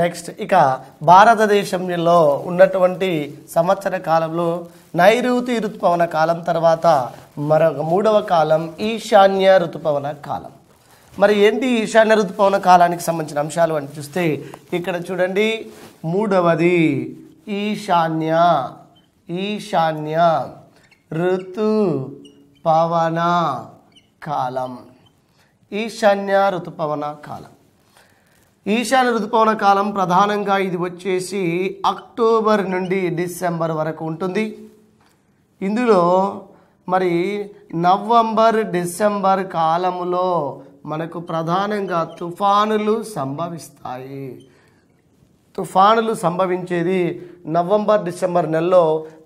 next ఇక భారతదేశంలో ఉన్నటువంటి సంవత్సర కాలంలో నైరుతి ఋతుపవన కాలం తర్వాత మరొక మూడవ కాలం ఈశాన్య ఋతుపవన కాలం మరి ఏంటి ఈశాన్య ఋతుపవన కాలానికి సంబంధించిన అంశాలు అని చూస్తే ఇక్కడ చూడండి మూడవది ఈశాన్య ఈశాన్య ఋతు పవన కాలం ఈశాన్య ఋతుపవన కాలం ఈశాన్య ఋతుపవన కాలం ప్రధానంగా ఇది వచ్చేసి అక్టోబర్ నుండి డిసెంబర్ వరకు ఉంటుంది ఇందులో మరి నవంబర్ డిసెంబర్ కాలంలో మనకు ప్రధానంగా తుఫానులు సంభవిస్తాయి తుఫానులు సంభవించేది నవంబర్ డిసెంబర్ నెలలో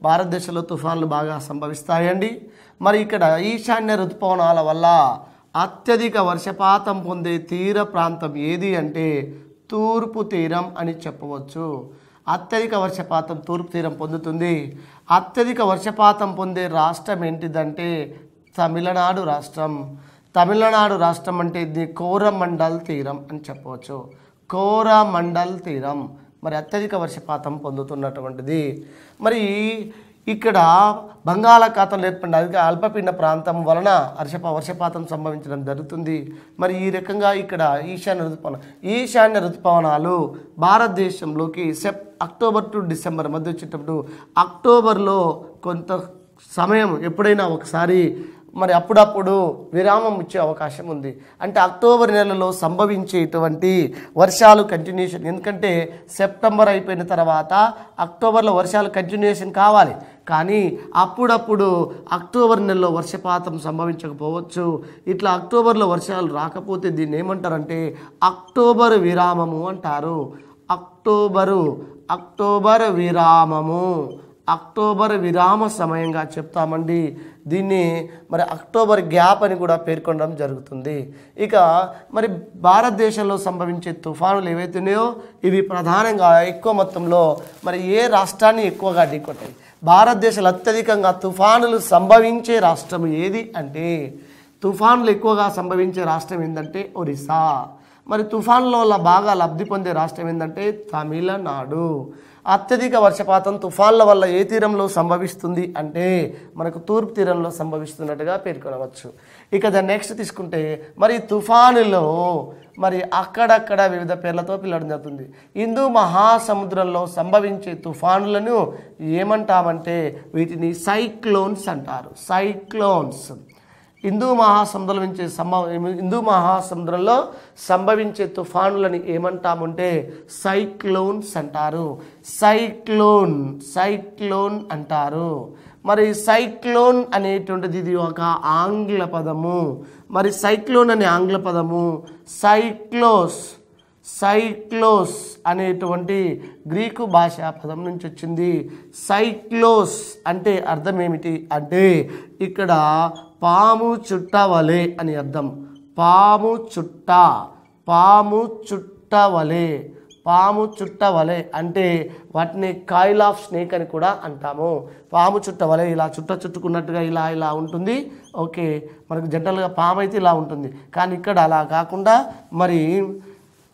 భారతదేశంలో తుఫానులు బాగా సంభవిస్తాయండి మరి ఇక్కడ ఈశాన్య ఋతుపవనాల వల్ల అత్యధిక వర్షపాతం పొందే తీర ప్రాంతం ఏది అంటే తూర్పు తీరం అని చెప్పవచ్చు అత్యధిక వర్షపాతం తూర్పు తీరం పొందుతుంది అత్యధిక వర్షపాతం పొందే రాష్ట్రం ఏంటిదంటే తమిళనాడు రాష్ట్రం తమిళనాడు రాష్ట్రం అంటే ఇది కోరమండల్ తీరం అని చెప్పవచ్చు కోరమండల్ తీరం మరి అత్యధిక వర్షపాతం పొందుతున్నటువంటిది మరి ఇక్కడ బంగాళాఖాతంలో ఏర్పడిన అధిక అల్పపీడన ప్రాంతం వలన వర్షప వర్షపాతం సంభవించడం జరుగుతుంది మరి ఈ రకంగా ఇక్కడ ఈశాన్య రుతుపవన ఈశాన్య ఋతుపవనాలు భారతదేశంలోకి సెప్ అక్టోబర్ టు డిసెంబర్ మధ్య వచ్చేటప్పుడు అక్టోబర్లో కొంత సమయం ఎప్పుడైనా ఒకసారి మరి అప్పుడప్పుడు విరామం ఇచ్చే అవకాశం ఉంది అంటే అక్టోబర్ నెలలో సంభవించేటువంటి వర్షాలు కంటిన్యూషన్ ఎందుకంటే సెప్టెంబర్ అయిపోయిన తర్వాత అక్టోబర్లో వర్షాలు కంటిన్యూషన్ కావాలి కానీ అప్పుడప్పుడు అక్టోబర్ నెలలో వర్షపాతం సంభవించకపోవచ్చు ఇట్లా అక్టోబర్లో వర్షాలు రాకపోతే దీన్ని ఏమంటారంటే అక్టోబర్ విరామము అంటారు అక్టోబరు అక్టోబర్ విరామము అక్టోబర్ విరామ సమయంగా చెప్తామండి దీన్ని మరి అక్టోబర్ గ్యాప్ అని కూడా పేర్కొనడం జరుగుతుంది ఇక మరి భారతదేశంలో సంభవించే తుఫానులు ఏవైతున్నాయో ఇవి ప్రధానంగా ఎక్కువ మొత్తంలో మరి ఏ రాష్ట్రాన్ని ఎక్కువగా అడ్డుకుంటాయి భారతదేశంలో అత్యధికంగా తుఫానులు సంభవించే రాష్ట్రం ఏది అంటే తుఫానులు ఎక్కువగా సంభవించే రాష్ట్రం ఏంటంటే ఒరిస్సా మరి తుఫాన్ల బాగా లబ్ధి పొందే రాష్ట్రం ఏంటంటే తమిళనాడు అత్యధిక వర్షపాతం తుఫాన్ల వల్ల ఏ తీరంలో సంభవిస్తుంది అంటే మనకు తూర్పు తీరంలో సంభవిస్తున్నట్టుగా పేర్కొనవచ్చు ఇక ద నెక్స్ట్ తీసుకుంటే మరి తుఫానులో మరి అక్కడక్కడ వివిధ పేర్లతో పిలవడం జరుగుతుంది హిందూ మహాసముద్రంలో సంభవించే తుఫానులను ఏమంటామంటే వీటిని సైక్లోన్స్ అంటారు సైక్లోన్స్ హిందూ మహాసముద్రం నుంచే సంభవ హిందూ మహాసముద్రంలో సంభవించే తుఫానులని ఏమంటామంటే సైక్లోన్స్ అంటారు సైక్లోన్ సైక్లోన్ అంటారు మరి సైక్లోన్ అనేటువంటిది ఇది ఒక ఆంగ్ల పదము మరి సైక్లోన్ అనే ఆంగ్ల పదము సైక్లోస్ సైక్లోస్ అనేటువంటి గ్రీకు భాషా పదం నుంచి వచ్చింది సైక్లోస్ అంటే అర్థం ఏమిటి అంటే ఇక్కడ పాము చుట్టవలే వలె అని అర్థం పాము చుట్ట పాము చుట్టవలే పాము చుట్ట వలె అంటే వాటిని కాయిల్ ఆఫ్ స్నేక్ అని కూడా అంటాము పాము చుట్ట వలె ఇలా చుట్ట చుట్టుకున్నట్టుగా ఇలా ఇలా ఉంటుంది ఓకే మనకు జనరల్గా పాము అయితే ఇలా ఉంటుంది కానీ ఇక్కడ అలా కాకుండా మరి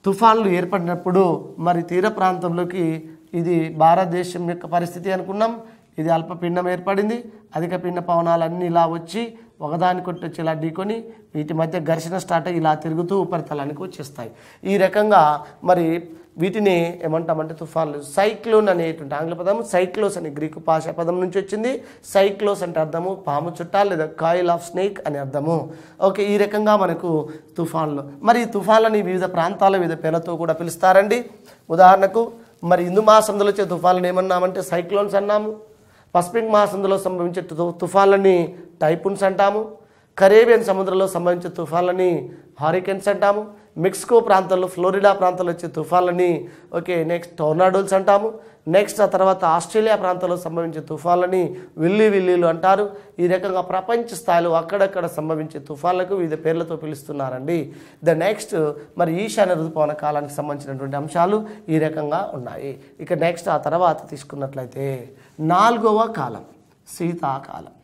తుఫాన్లు ఏర్పడినప్పుడు మరి తీర ప్రాంతంలోకి ఇది భారతదేశం యొక్క పరిస్థితి అనుకున్నాం ఇది అల్పపిండం ఏర్పడింది అధిక పిండ పవనాలన్నీ ఇలా వచ్చి కొట్టి వచ్చి ఇలా ఢీకొని వీటి మధ్య ఘర్షణ స్టార్ట్ అయ్యి ఇలా తిరుగుతూ ఉపరితలానికి వచ్చేస్తాయి ఈ రకంగా మరి వీటిని ఏమంటామంటే తుఫాన్లు సైక్లోన్ అనేటువంటి ఆంగ్ల పదం సైక్లోస్ అనే గ్రీకు భాష పదం నుంచి వచ్చింది సైక్లోస్ అంటే అర్థము పాము చుట్ట లేదా కాయిల్ ఆఫ్ స్నేక్ అనే అర్థము ఓకే ఈ రకంగా మనకు తుఫాన్లు మరి ఈ తుఫాన్లని వివిధ ప్రాంతాల వివిధ పేర్లతో కూడా పిలుస్తారండి ఉదాహరణకు మరి హిందూ మహాసంధులు వచ్చే తుఫాన్లను ఏమన్నామంటే సైక్లోన్స్ అన్నాము పసిఫిక్ మహాసందులో సంభవించే తుఫాన్లని టైపున్స్ అంటాము కరేబియన్ సముద్రంలో సంభవించే తుఫాన్లని హారికెన్స్ అంటాము మెక్సికో ప్రాంతంలో ఫ్లోరిడా ప్రాంతంలో వచ్చే తుఫాన్లని ఓకే నెక్స్ట్ టోర్నాడోల్స్ అంటాము నెక్స్ట్ ఆ తర్వాత ఆస్ట్రేలియా ప్రాంతంలో సంభవించే తుఫాన్లని విల్లి విల్లీలు అంటారు ఈ రకంగా ప్రపంచ స్థాయిలో అక్కడక్కడ సంభవించే తుఫాన్లకు వివిధ పేర్లతో పిలుస్తున్నారండి ద నెక్స్ట్ మరి ఈశాన్య ఋతుపవన కాలానికి సంబంధించినటువంటి అంశాలు ఈ రకంగా ఉన్నాయి ఇక నెక్స్ట్ ఆ తర్వాత తీసుకున్నట్లయితే నాలుగవ కాలం శీతాకాలం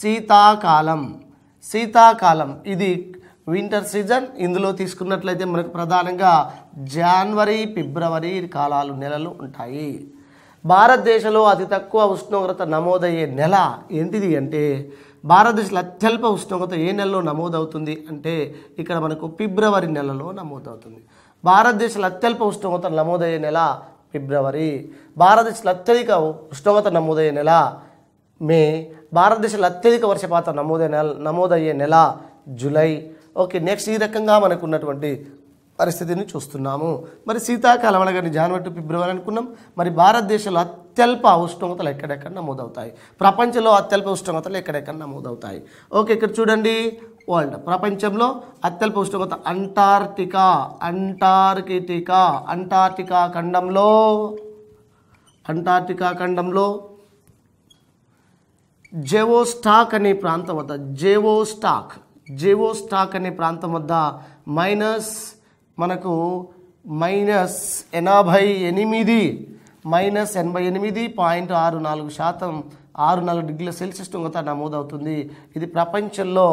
శీతాకాలం శీతాకాలం ఇది వింటర్ సీజన్ ఇందులో తీసుకున్నట్లయితే మనకు ప్రధానంగా జనవరి ఫిబ్రవరి కాలాలు నెలలు ఉంటాయి భారతదేశంలో అతి తక్కువ ఉష్ణోగ్రత నమోదయ్యే నెల ఏంటిది అంటే భారతదేశంలో అత్యల్ప ఉష్ణోగ్రత ఏ నెలలో నమోదవుతుంది అంటే ఇక్కడ మనకు ఫిబ్రవరి నెలలో నమోదవుతుంది భారతదేశంలో అత్యల్ప ఉష్ణోగ్రత నమోదయ్యే నెల ఫిబ్రవరి భారతదేశంలో అత్యధిక ఉష్ణోగ్రత నమోదయ్యే నెల మే భారతదేశంలో అత్యధిక వర్షపాతం నమోదయ్యే నెల నమోదయ్యే నెల జూలై ఓకే నెక్స్ట్ ఈ రకంగా మనకున్నటువంటి పరిస్థితిని చూస్తున్నాము మరి శీతాకాలం అనగానే జనవరి ఫిబ్రవరి అనుకున్నాం మరి భారతదేశంలో అత్యల్ప ఉష్ణోగ్రతలు ఎక్కడెక్కడ నమోదవుతాయి ప్రపంచంలో అత్యల్ప ఉష్ణోగ్రతలు ఎక్కడెక్కడ నమోదవుతాయి ఓకే ఇక్కడ చూడండి వరల్డ్ ప్రపంచంలో అత్యల్ప ఉష్ణోగ్రత అంటార్కిటికా అంటార్కిటికా అంటార్కిటికా ఖండంలో అంటార్కిటికా ఖండంలో జెవోస్టాక్ అనే ప్రాంతం వద్ద జేవోస్టాక్ జేవో స్టాక్ అనే ప్రాంతం వద్ద మైనస్ మనకు మైనస్ ఎనభై ఎనిమిది మైనస్ ఎనభై ఎనిమిది పాయింట్ ఆరు నాలుగు శాతం ఆరు నాలుగు డిగ్రీల సెల్సియస్ ఉష్ణోగ్రత నమోదవుతుంది ఇది ప్రపంచంలో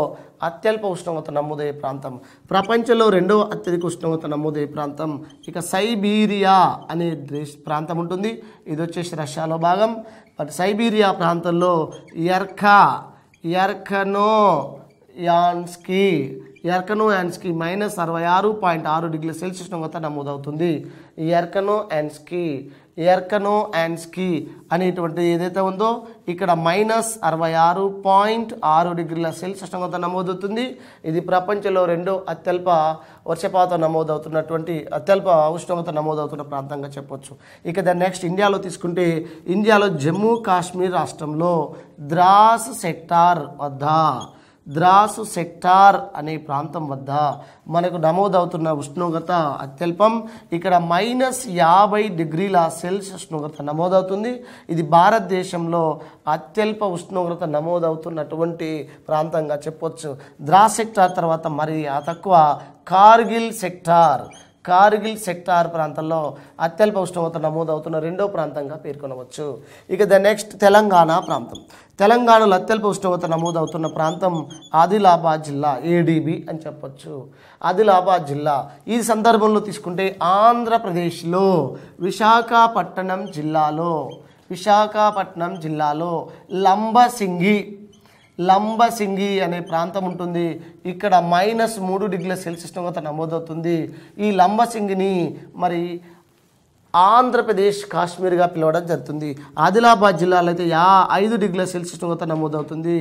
అత్యల్ప ఉష్ణోగ్రత నమోదయ్యే ప్రాంతం ప్రపంచంలో రెండవ అత్యధిక ఉష్ణోగ్రత నమోదయ్యే ప్రాంతం ఇక సైబీరియా అనే దేశ ప్రాంతం ఉంటుంది ఇది వచ్చేసి రష్యాలో భాగం బట్ సైబీరియా ప్రాంతంలో ఎర్కా ఎర్ఖనో యాన్స్కి ఎర్కనో యాన్స్కి మైనస్ అరవై ఆరు పాయింట్ ఆరు డిగ్రీ సెల్సియస్ వద్ద నమోదవుతుంది ఎర్కనో యాన్స్కి ఎర్కనో యాన్స్కి అనేటువంటి ఏదైతే ఉందో ఇక్కడ మైనస్ అరవై ఆరు పాయింట్ ఆరు డిగ్రీల సెల్సియస్ వద్ద నమోదవుతుంది ఇది ప్రపంచంలో రెండో అత్యల్ప వర్షపాతం నమోదవుతున్నటువంటి అత్యల్ప ఉష్ణోగ్రత నమోదవుతున్న ప్రాంతంగా చెప్పొచ్చు ఇక దాని నెక్స్ట్ ఇండియాలో తీసుకుంటే ఇండియాలో జమ్మూ కాశ్మీర్ రాష్ట్రంలో ద్రాస్ సెక్టార్ వద్ద ద్రాసు సెక్టార్ అనే ప్రాంతం వద్ద మనకు నమోదవుతున్న ఉష్ణోగ్రత అత్యల్పం ఇక్కడ మైనస్ యాభై డిగ్రీల సెల్సియస్ ఉష్ణోగ్రత నమోదవుతుంది ఇది భారతదేశంలో అత్యల్ప ఉష్ణోగ్రత నమోదవుతున్నటువంటి ప్రాంతంగా చెప్పొచ్చు ద్రాస్ సెక్టార్ తర్వాత మరి ఆ తక్కువ కార్గిల్ సెక్టార్ కార్గిల్ సెక్టార్ ప్రాంతంలో అత్యల్ప ఉష్ణోగ్రత నమోదవుతున్న రెండో ప్రాంతంగా పేర్కొనవచ్చు ఇక ద నెక్స్ట్ తెలంగాణ ప్రాంతం తెలంగాణలో అత్యల్ప ఉష్ణోగ్రత నమోదవుతున్న ప్రాంతం ఆదిలాబాద్ జిల్లా ఏడీబీ అని చెప్పొచ్చు ఆదిలాబాద్ జిల్లా ఈ సందర్భంలో తీసుకుంటే ఆంధ్రప్రదేశ్లో విశాఖపట్నం జిల్లాలో విశాఖపట్నం జిల్లాలో లంబసింగి లంబసింగి అనే ప్రాంతం ఉంటుంది ఇక్కడ మైనస్ మూడు డిగ్రీల సెల్సియస్ ఉష్ణోగ్రత నమోదవుతుంది ఈ లంబసింగిని మరి ఆంధ్రప్రదేశ్ కాశ్మీర్గా పిలవడం జరుగుతుంది ఆదిలాబాద్ జిల్లాలో అయితే యా ఐదు డిగ్రీల సెల్సియస్ ఉష్ణోగ్రత నమోదవుతుంది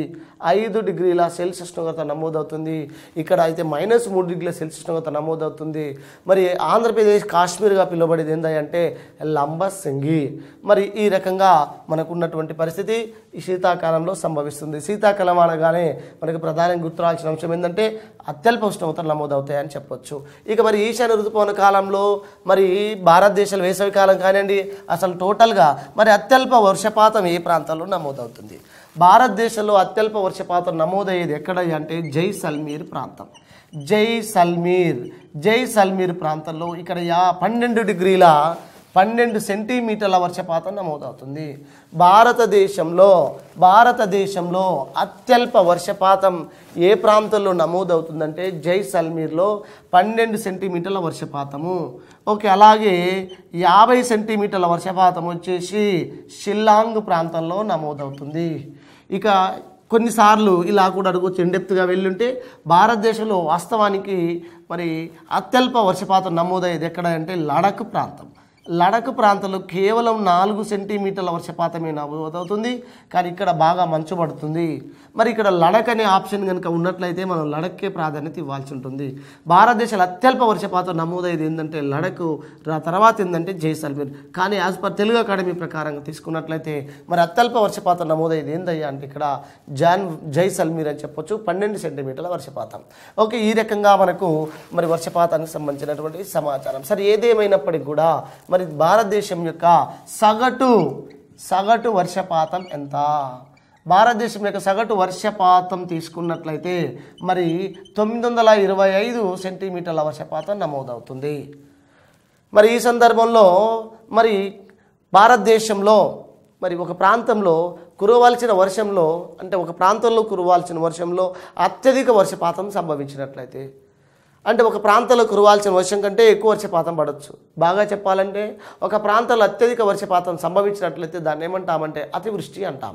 ఐదు డిగ్రీల సెల్సియస్ ఉష్ణోగ్రత నమోదవుతుంది ఇక్కడ అయితే మైనస్ మూడు డిగ్రీల సెల్సియస్ ఉష్ణోగ్రత నమోదవుతుంది మరి ఆంధ్రప్రదేశ్ కాశ్మీర్గా పిలువబడేది ఏంటంటే లంబసింగి మరి ఈ రకంగా మనకున్నటువంటి పరిస్థితి ఈ శీతాకాలంలో సంభవిస్తుంది శీతాకాలం అనగానే మనకు ప్రధానంగా గుర్తురాల్సిన అంశం ఏంటంటే అత్యల్ప ఉష్ణోగ్రతలు నమోదవుతాయని చెప్పొచ్చు ఇక మరి ఈశాన్య ఋతుపవన కాలంలో మరి భారతదేశంలో వేసవి కాలం కానివ్వండి అసలు టోటల్గా మరి అత్యల్ప వర్షపాతం ఏ ప్రాంతంలో నమోదవుతుంది భారతదేశంలో అత్యల్ప వర్షపాతం నమోదయ్యేది ఎక్కడ అంటే జైసల్మీర్ ప్రాంతం జైసల్మీర్ జైసల్మీర్ ప్రాంతంలో ఇక్కడ యా పన్నెండు డిగ్రీల పన్నెండు సెంటీమీటర్ల వర్షపాతం నమోదవుతుంది భారతదేశంలో భారతదేశంలో అత్యల్ప వర్షపాతం ఏ ప్రాంతంలో నమోదవుతుందంటే జైసల్మీర్లో పన్నెండు సెంటీమీటర్ల వర్షపాతము ఓకే అలాగే యాభై సెంటీమీటర్ల వర్షపాతం వచ్చేసి షిల్లాంగ్ ప్రాంతంలో నమోదవుతుంది ఇక కొన్నిసార్లు ఇలా కూడా అడుగు చెండెత్తుగా వెళ్ళుంటే భారతదేశంలో వాస్తవానికి మరి అత్యల్ప వర్షపాతం నమోదయ్యేది ఎక్కడ అంటే లడక్ ప్రాంతం లడక్ ప్రాంతంలో కేవలం నాలుగు సెంటీమీటర్ల వర్షపాతమే నమోదవుతుంది కానీ ఇక్కడ బాగా మంచు పడుతుంది మరి ఇక్కడ లడక్ అనే ఆప్షన్ కనుక ఉన్నట్లయితే మనం లడక్కే ప్రాధాన్యత ఇవ్వాల్సి ఉంటుంది భారతదేశంలో అత్యల్ప వర్షపాతం నమోదైంది ఏంటంటే లడక్ తర్వాత ఏంటంటే జైసల్మీర్ కానీ యాజ్ పర్ తెలుగు అకాడమీ ప్రకారం తీసుకున్నట్లయితే మరి అత్యల్ప వర్షపాతం నమోదైంది ఏందయ్యా అంటే ఇక్కడ జాన్ జైసల్మీర్ అని చెప్పొచ్చు పన్నెండు సెంటీమీటర్ల వర్షపాతం ఓకే ఈ రకంగా మనకు మరి వర్షపాతానికి సంబంధించినటువంటి సమాచారం సరే ఏదేమైనప్పటికీ కూడా మరి మరి భారతదేశం యొక్క సగటు సగటు వర్షపాతం ఎంత భారతదేశం యొక్క సగటు వర్షపాతం తీసుకున్నట్లయితే మరి తొమ్మిది వందల ఇరవై ఐదు సెంటీమీటర్ల వర్షపాతం నమోదవుతుంది మరి ఈ సందర్భంలో మరి భారతదేశంలో మరి ఒక ప్రాంతంలో కురవాల్సిన వర్షంలో అంటే ఒక ప్రాంతంలో కురవాల్సిన వర్షంలో అత్యధిక వర్షపాతం సంభవించినట్లయితే అంటే ఒక ప్రాంతంలో కురవాల్సిన వర్షం కంటే ఎక్కువ వర్షపాతం పడవచ్చు బాగా చెప్పాలంటే ఒక ప్రాంతంలో అత్యధిక వర్షపాతం సంభవించినట్లయితే దాన్ని ఏమంటామంటే అతివృష్టి అంటాం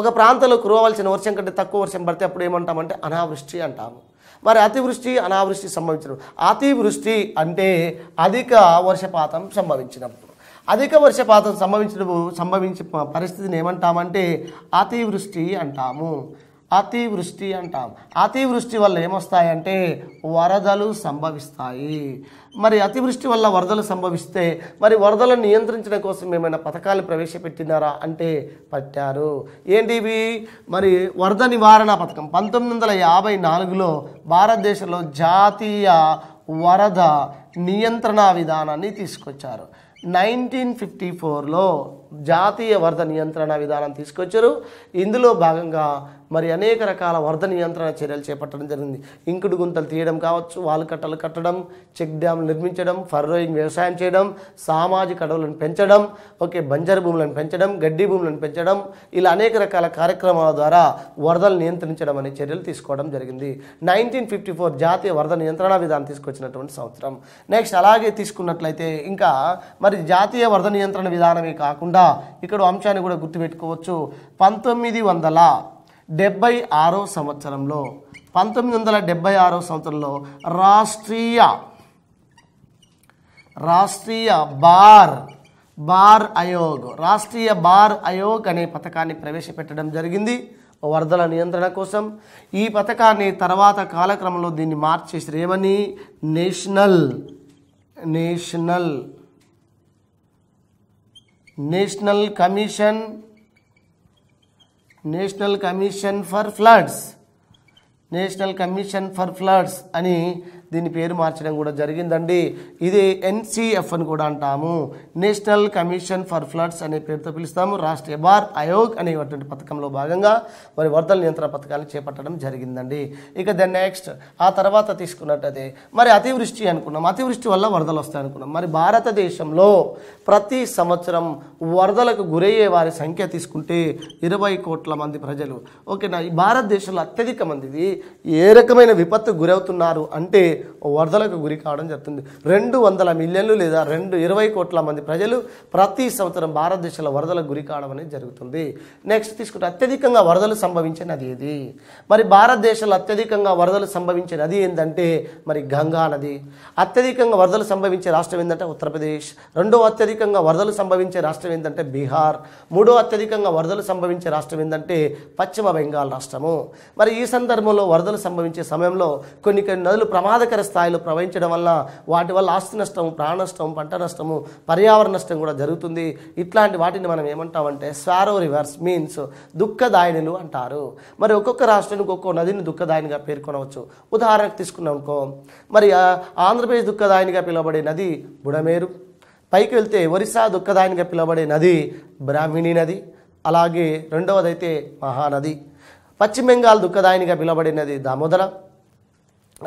ఒక ప్రాంతంలో కురవాల్సిన వర్షం కంటే తక్కువ వర్షం పడితే అప్పుడు ఏమంటామంటే అనావృష్టి అంటాము మరి అతివృష్టి అనావృష్టి సంభవించడం అతివృష్టి అంటే అధిక వర్షపాతం సంభవించినప్పుడు అధిక వర్షపాతం సంభవించిన సంభవించే పరిస్థితిని ఏమంటామంటే అతివృష్టి అంటాము అతివృష్టి అంటాం అతివృష్టి వల్ల ఏమొస్తాయంటే వరదలు సంభవిస్తాయి మరి అతివృష్టి వల్ల వరదలు సంభవిస్తే మరి వరదలను నియంత్రించడం కోసం ఏమైనా పథకాలు ప్రవేశపెట్టినారా అంటే పట్టారు ఏంటివి మరి వరద నివారణ పథకం పంతొమ్మిది వందల యాభై నాలుగులో భారతదేశంలో జాతీయ వరద నియంత్రణ విధానాన్ని తీసుకొచ్చారు నైన్టీన్ ఫిఫ్టీ ఫోర్లో జాతీయ వరద నియంత్రణ విధానం తీసుకొచ్చారు ఇందులో భాగంగా మరి అనేక రకాల వరద నియంత్రణ చర్యలు చేపట్టడం జరిగింది ఇంకుడు గుంతలు తీయడం కావచ్చు వాళ్ళు కట్టలు కట్టడం చెక్ డ్యామ్లు నిర్మించడం ఫర్రోయింగ్ వ్యవసాయం చేయడం సామాజిక అడవులను పెంచడం ఓకే బంజర్ భూములను పెంచడం గడ్డి భూములను పెంచడం ఇలా అనేక రకాల కార్యక్రమాల ద్వారా వరదలు నియంత్రించడం అనే చర్యలు తీసుకోవడం జరిగింది నైన్టీన్ ఫిఫ్టీ ఫోర్ జాతీయ వరద నియంత్రణ విధానం తీసుకొచ్చినటువంటి సంవత్సరం నెక్స్ట్ అలాగే తీసుకున్నట్లయితే ఇంకా మరి జాతీయ వరద నియంత్రణ విధానమే కాకుండా ఇక్కడ అంశాన్ని కూడా గుర్తుపెట్టుకోవచ్చు పంతొమ్మిది వందల డెబ్బై ఆరో సంవత్సరంలో పంతొమ్మిది వందల డెబ్బై ఆరో సంవత్సరంలో రాష్ట్రీయ రాష్ట్రీయ బార్ బార్ అయోగ్ రాష్ట్రీయ బార్ అయోగ్ అనే పథకాన్ని ప్రవేశపెట్టడం జరిగింది వరదల నియంత్రణ కోసం ఈ పథకాన్ని తర్వాత కాలక్రమంలో దీన్ని మార్చేసారు ఏమని national national national commission National Commission for Floods national commission for floods అని దీని పేరు మార్చడం కూడా జరిగిందండి ఇది ఎన్సిఎఫ్ అని కూడా అంటాము నేషనల్ కమిషన్ ఫర్ ఫ్లడ్స్ అనే పేరుతో పిలుస్తాము రాష్ట్రీయ బార్ అయోగ్ అనేటువంటి పథకంలో భాగంగా మరి వరదల నియంత్రణ పథకాన్ని చేపట్టడం జరిగిందండి ఇక దెన్ నెక్స్ట్ ఆ తర్వాత తీసుకున్నట్టయితే మరి అతివృష్టి అనుకున్నాం అతివృష్టి వల్ల వరదలు వస్తాయి అనుకున్నాం మరి భారతదేశంలో ప్రతి సంవత్సరం వరదలకు గురయ్యే వారి సంఖ్య తీసుకుంటే ఇరవై కోట్ల మంది ప్రజలు ఓకేనా ఈ భారతదేశంలో అత్యధిక మంది ఏ రకమైన విపత్తు గురవుతున్నారు అంటే వరదలకు గురి కావడం జరుగుతుంది రెండు వందల మిలియన్లు లేదా రెండు ఇరవై కోట్ల మంది ప్రజలు ప్రతి సంవత్సరం భారతదేశంలో వరదలకు గురి కావడం అనేది జరుగుతుంది నెక్స్ట్ తీసుకుంటే అత్యధికంగా వరదలు సంభవించే నది ఏది మరి భారతదేశంలో అత్యధికంగా వరదలు సంభవించే నది ఏంటంటే మరి గంగా నది అత్యధికంగా వరదలు సంభవించే రాష్ట్రం ఏంటంటే ఉత్తరప్రదేశ్ రెండో అత్యధికంగా వరదలు సంభవించే రాష్ట్రం ఏంటంటే బీహార్ మూడో అత్యధికంగా వరదలు సంభవించే రాష్ట్రం ఏంటంటే పశ్చిమ బెంగాల్ రాష్ట్రము మరి ఈ సందర్భంలో వరదలు సంభవించే సమయంలో కొన్ని కొన్ని నదులు ప్రమాదకర స్థాయిలో ప్రవహించడం వల్ల వాటి వల్ల ఆస్తి నష్టం ప్రాణ నష్టం పంట నష్టము పర్యావరణ నష్టం కూడా జరుగుతుంది ఇట్లాంటి వాటిని మనం ఏమంటామంటే స్వారో రివర్స్ మీన్స్ దుఃఖదాయనులు అంటారు మరి ఒక్కొక్క రాష్ట్రానికి ఒక్కొక్క నదిని దుఃఖదాయనిగా పేర్కొనవచ్చు ఉదాహరణకు తీసుకున్నాం అనుకో మరి ఆంధ్రప్రదేశ్ దుఃఖదాయనిగా పిలువబడే నది బుడమేరు పైకి వెళ్తే ఒరిస్సా దుఃఖదాయనిగా పిలువబడే నది బ్రాహ్మిణి నది అలాగే రెండవదైతే మహానది పశ్చిమ బెంగాల్ దుఃఖదాయినిగా పిలబడినది దామోదర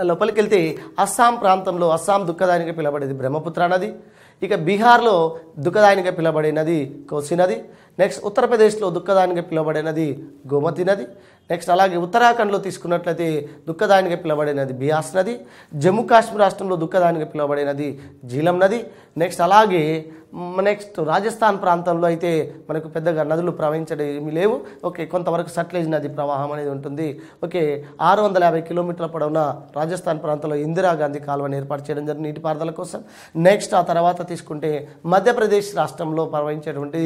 లోపలికి వెళ్తే అస్సాం ప్రాంతంలో అస్సాం దుఃఖదాయినిగా పిలవబడేది బ్రహ్మపుత్ర నది ఇక బీహార్లో దుఃఖదాయినిగా పిలబడే నది కోసి నది నెక్స్ట్ ఉత్తరప్రదేశ్లో దుఃఖదాయినిగా పిలబడే నది గోమతి నది నెక్స్ట్ అలాగే ఉత్తరాఖండ్లో తీసుకున్నట్లయితే దుఃఖదాయినిగా పిలబడే నది బియాస్ నది జమ్మూ కాశ్మీర్ రాష్ట్రంలో దుఃఖదాయినిగా పిలబడే నది జీలం నది నెక్స్ట్ అలాగే నెక్స్ట్ రాజస్థాన్ ప్రాంతంలో అయితే మనకు పెద్దగా నదులు ప్రవహించడం ఏమీ లేవు ఓకే కొంతవరకు సట్లేజ్ నది ప్రవాహం అనేది ఉంటుంది ఓకే ఆరు వందల యాభై కిలోమీటర్ల పొడవున రాజస్థాన్ ప్రాంతంలో ఇందిరాగాంధీ కాలువను ఏర్పాటు చేయడం జరిగింది నీటిపారుదల కోసం నెక్స్ట్ ఆ తర్వాత తీసుకుంటే మధ్యప్రదేశ్ రాష్ట్రంలో ప్రవహించేటువంటి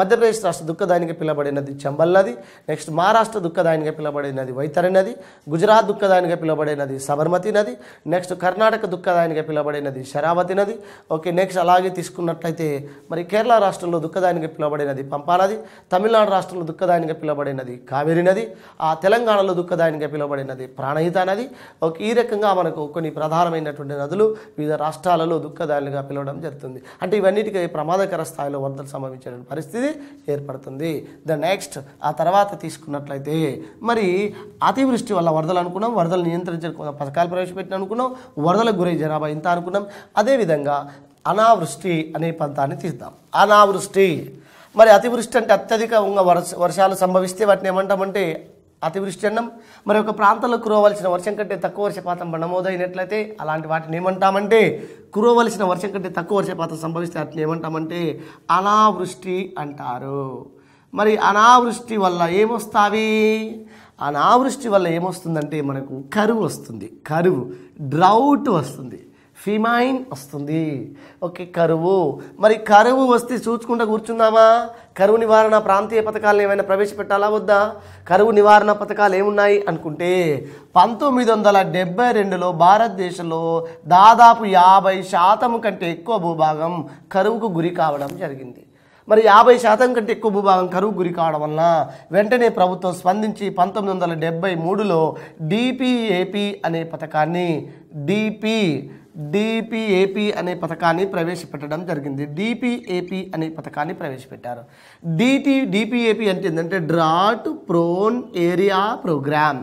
మధ్యప్రదేశ్ రాష్ట్ర దుఃఖదాయినిగా పిలబడే నది చంబల్ నది నెక్స్ట్ మహారాష్ట్ర దుఃఖదాయనిగా పిలబడే నది వైతరి నది గుజరాత్ దుఃఖదాయనిగా పిలబడే నది సబర్మతి నది నెక్స్ట్ కర్ణాటక దుఃఖదాయనిగా పిలబడే నది శరావతి నది ఓకే నెక్స్ట్ అలాగే తీసుకున్నట్లయితే అయితే మరి కేరళ రాష్ట్రంలో దుఃఖదానిగా పిలువబడినది పంపానది తమిళనాడు రాష్ట్రంలో దుఃఖదానిగా పిలువబడినది కావేరి నది ఆ తెలంగాణలో దుఃఖదానిగా పిలవబడినది ప్రాణహిత నది ఒక ఈ రకంగా మనకు కొన్ని ప్రధానమైనటువంటి నదులు వివిధ రాష్ట్రాలలో దుఃఖదాయనిగా పిలవడం జరుగుతుంది అంటే ఇవన్నిటికీ ప్రమాదకర స్థాయిలో వరదలు సంభవించే పరిస్థితి ఏర్పడుతుంది ద నెక్స్ట్ ఆ తర్వాత తీసుకున్నట్లయితే మరి అతివృష్టి వల్ల వరదలు అనుకున్నాం వరదలు నియంత్రించే పథకాలు ప్రవేశపెట్టిన అనుకున్నాం వరదలకు గురై జనాభా ఇంత అనుకున్నాం అదేవిధంగా అనావృష్టి అనే పదాన్ని తీద్దాం అనావృష్టి మరి అతివృష్టి అంటే అత్యధికంగా వర్ష వర్షాలు సంభవిస్తే వాటిని ఏమంటామంటే అతివృష్టి అన్నం మరి ఒక ప్రాంతంలో కురవలసిన వర్షం కంటే తక్కువ వర్షపాతం నమోదైనట్లయితే అలాంటి వాటిని ఏమంటామంటే కురవలసిన వర్షం కంటే తక్కువ వర్షపాతం సంభవిస్తే వాటిని ఏమంటామంటే అనావృష్టి అంటారు మరి అనావృష్టి వల్ల ఏమొస్తావి అనావృష్టి వల్ల ఏమొస్తుందంటే మనకు కరువు వస్తుంది కరువు డ్రౌట్ వస్తుంది ఫిమైన్ వస్తుంది ఓకే కరువు మరి కరువు వస్తే చూసుకుంటూ కూర్చుందామా కరువు నివారణ ప్రాంతీయ పథకాలను ఏమైనా ప్రవేశపెట్టాలా వద్దా కరువు నివారణ పథకాలు ఏమున్నాయి అనుకుంటే పంతొమ్మిది వందల డెబ్బై రెండులో భారతదేశంలో దాదాపు యాభై శాతం కంటే ఎక్కువ భూభాగం కరువుకు గురి కావడం జరిగింది మరి యాభై శాతం కంటే ఎక్కువ భూభాగం కరువు గురి కావడం వలన వెంటనే ప్రభుత్వం స్పందించి పంతొమ్మిది వందల డెబ్బై మూడులో డిపిఏపి అనే పథకాన్ని డిపి డిపిఏపి అనే పథకాన్ని ప్రవేశపెట్టడం జరిగింది డిపిఏపి అనే పథకాన్ని ప్రవేశపెట్టారు డిటి డిపిఏపి అంటే ఏంటంటే drought prone area programme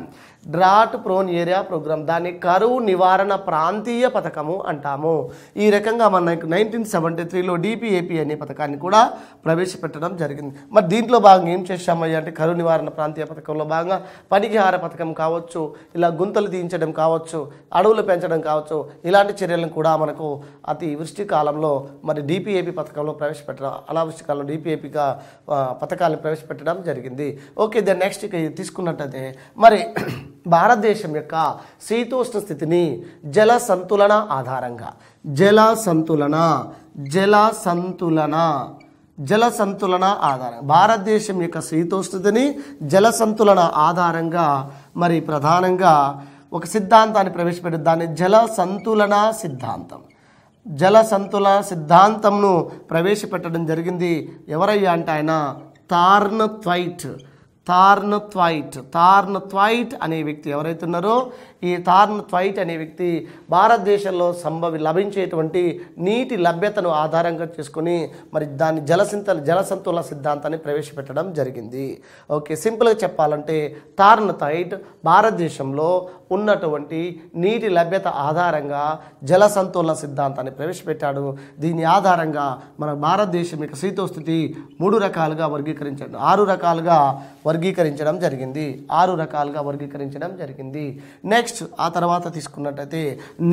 drought prone area programme దాన్ని కరువు నివారణ ప్రాంతీయ పథకము అంటాము ఈ రకంగా మన నైన్టీన్ సెవెంటీ త్రీలో డిపిఏపి అనే పథకాన్ని కూడా ప్రవేశపెట్టడం జరిగింది మరి దీంట్లో భాగంగా ఏం చేశామయ్యా అంటే కరువు నివారణ ప్రాంతీయ పథకంలో భాగంగా పనికిహార పథకం కావచ్చు ఇలా గుంతలు తీయించడం కావచ్చు అడవులు పెంచడం కావచ్చు ఇలాంటి చర్యలను కూడా మనకు అతి వృష్టి కాలంలో మరి డిపిఏపి పథకంలో ప్రవేశపెట్టడం అనావృష్టి కాలంలో డిపిఏపిగా పథకాలను ప్రవేశపెట్టడం జరిగింది ఓకే దెన్ నెక్స్ట్ తీసుకున్నట్టయితే మరి భారతదేశం యొక్క శీతోష్ణ స్థితిని జల సంతులన ఆధారంగా జల సంతులన జల సంతులన జల సంతులన ఆధారం భారతదేశం యొక్క శీతోష్ణతిని జల సంతులన ఆధారంగా మరి ప్రధానంగా ఒక సిద్ధాంతాన్ని ప్రవేశపెట్టి దాన్ని జల సంతులన సిద్ధాంతం జల సంతులన సిద్ధాంతంను ప్రవేశపెట్టడం జరిగింది ఎవరయ్యా అంటే ఆయన తార్న్ త్వైట్ తార్న్ త్వైట్ తార్న్ త్వైట్ అనే వ్యక్తి ఎవరైతే ఉన్నారో ఈ తార్న్ త్వైట్ అనే వ్యక్తి భారతదేశంలో సంభవి లభించేటువంటి నీటి లభ్యతను ఆధారంగా చేసుకుని మరి దాని జలసింత జలసంతుల సిద్ధాంతాన్ని ప్రవేశపెట్టడం జరిగింది ఓకే సింపుల్గా చెప్పాలంటే తార్న్ త్వైట్ భారతదేశంలో ఉన్నటువంటి నీటి లభ్యత ఆధారంగా జలసంతుల సిద్ధాంతాన్ని ప్రవేశపెట్టాడు దీని ఆధారంగా మన భారతదేశం యొక్క శీతోస్థితి మూడు రకాలుగా వర్గీకరించాడు ఆరు రకాలుగా వర్గీకరించడం జరిగింది ఆరు రకాలుగా వర్గీకరించడం జరిగింది నెక్స్ట్ ఆ తర్వాత తీసుకున్నట్టయితే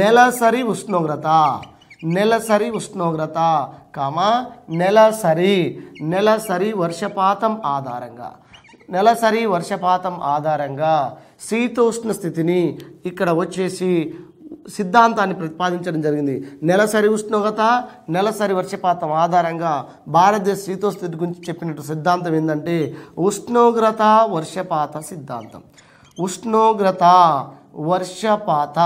నెలసరి ఉష్ణోగ్రత నెలసరి ఉష్ణోగ్రత కామ నెలసరి నెలసరి వర్షపాతం ఆధారంగా నెలసరి వర్షపాతం ఆధారంగా శీతోష్ణ స్థితిని ఇక్కడ వచ్చేసి సిద్ధాంతాన్ని ప్రతిపాదించడం జరిగింది నెలసరి ఉష్ణోగ్రత నెలసరి వర్షపాతం ఆధారంగా భారతదేశ శీతోస్థితి గురించి చెప్పినట్టు సిద్ధాంతం ఏంటంటే ఉష్ణోగ్రత వర్షపాత సిద్ధాంతం ఉష్ణోగ్రత వర్షపాత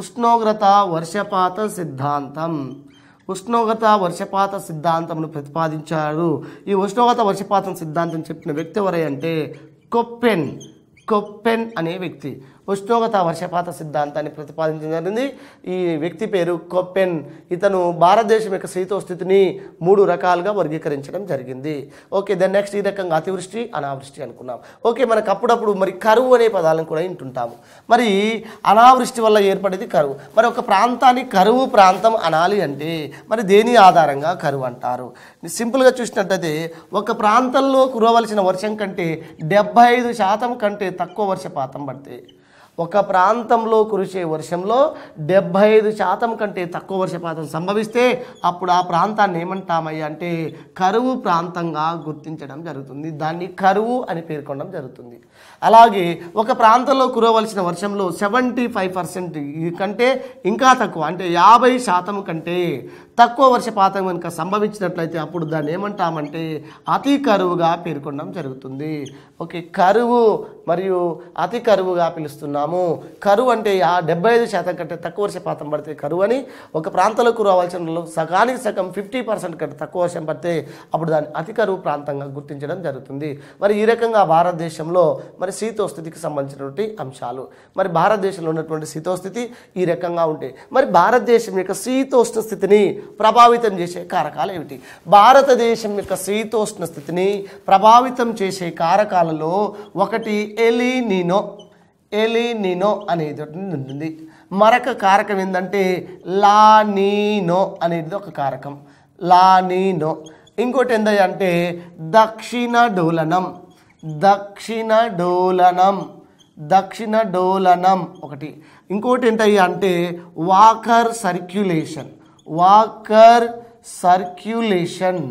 ఉష్ణోగ్రత వర్షపాత సిద్ధాంతం ఉష్ణోగ్రత వర్షపాత సిద్ధాంతంను ప్రతిపాదించారు ఈ ఉష్ణోగ్రత వర్షపాతం సిద్ధాంతం చెప్పిన వ్యక్తి ఎవరై అంటే కొప్పెన్ కొప్పెన్ అనే వ్యక్తి ఉష్ణోగత వర్షపాత సిద్ధాంతాన్ని ప్రతిపాదించడం జరిగింది ఈ వ్యక్తి పేరు కొప్పెన్ ఇతను భారతదేశం యొక్క శీతోస్థితిని మూడు రకాలుగా వర్గీకరించడం జరిగింది ఓకే దెన్ నెక్స్ట్ ఈ రకంగా అతివృష్టి అనావృష్టి అనుకున్నాం ఓకే మనకు అప్పుడప్పుడు మరి కరువు అనే పదాలను కూడా వింటుంటాము మరి అనావృష్టి వల్ల ఏర్పడేది కరువు మరి ఒక ప్రాంతాన్ని కరువు ప్రాంతం అనాలి అంటే మరి దేని ఆధారంగా కరువు అంటారు సింపుల్గా చూసినట్టయితే ఒక ప్రాంతంలో కురవలసిన వర్షం కంటే డెబ్బై ఐదు శాతం కంటే తక్కువ వర్షపాతం పడితే ఒక ప్రాంతంలో కురిసే వర్షంలో డెబ్భై ఐదు శాతం కంటే తక్కువ వర్షపాతం సంభవిస్తే అప్పుడు ఆ ప్రాంతాన్ని ఏమంటామయ్యా అంటే కరువు ప్రాంతంగా గుర్తించడం జరుగుతుంది దాన్ని కరువు అని పేర్కొనడం జరుగుతుంది అలాగే ఒక ప్రాంతంలో కురవలసిన వర్షంలో సెవెంటీ ఫైవ్ పర్సెంట్ కంటే ఇంకా తక్కువ అంటే యాభై శాతం కంటే తక్కువ వర్షపాతం కనుక సంభవించినట్లయితే అప్పుడు దాన్ని ఏమంటామంటే అతి కరువుగా పేర్కొనడం జరుగుతుంది ఓకే కరువు మరియు అతి కరువుగా పిలుస్తున్నాము కరువు అంటే ఆ డెబ్బై ఐదు శాతం కంటే తక్కువ వర్షపాతం పడితే కరువు అని ఒక ప్రాంతంలో కురవలసిన సగానికి సగం ఫిఫ్టీ పర్సెంట్ కంటే తక్కువ వర్షం పడితే అప్పుడు దాన్ని అతి కరువు ప్రాంతంగా గుర్తించడం జరుగుతుంది మరి ఈ రకంగా భారతదేశంలో మరి శీతోస్థితికి సంబంధించినటువంటి అంశాలు మరి భారతదేశంలో ఉన్నటువంటి శీతోస్థితి ఈ రకంగా ఉంటాయి మరి భారతదేశం యొక్క శీతోష్ణ స్థితిని ప్రభావితం చేసే కారకాలు ఏమిటి భారతదేశం యొక్క శీతోష్ణ స్థితిని ప్రభావితం చేసే కారకాలలో ఒకటి ఎలినినో ఎలినినో అనేది ఉంటుంది మరొక కారకం ఏంటంటే లానీనో అనేది ఒక కారకం లానీనో ఇంకోటి ఏంటంటే దక్షిణ డోలనం దక్షిణ డోలనం దక్షిణ డోలనం ఒకటి ఇంకోటి ఏంటయ్యా అంటే Walker circulation Walker circulation